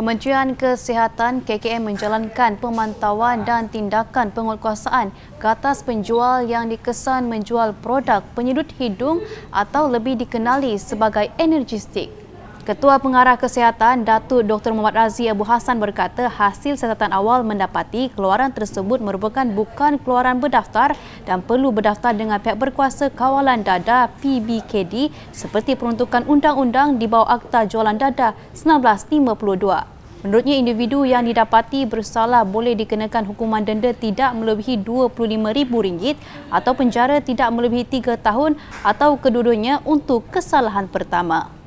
Kementerian Kesihatan KKM menjalankan pemantauan dan tindakan penguatkuasaan ke atas penjual yang dikesan menjual produk penyedut hidung atau lebih dikenali sebagai energistik. Ketua Pengarah Kesihatan Datuk Dr. Muhammad Razi Abu Hassan berkata hasil siasatan awal mendapati keluaran tersebut merupakan bukan keluaran berdaftar dan perlu berdaftar dengan pihak berkuasa kawalan dada PBKD seperti peruntukan undang-undang di bawah Akta Jualan Dada 1952. Menurutnya individu yang didapati bersalah boleh dikenakan hukuman denda tidak melebihi RM25,000 atau penjara tidak melebihi 3 tahun atau kedua untuk kesalahan pertama.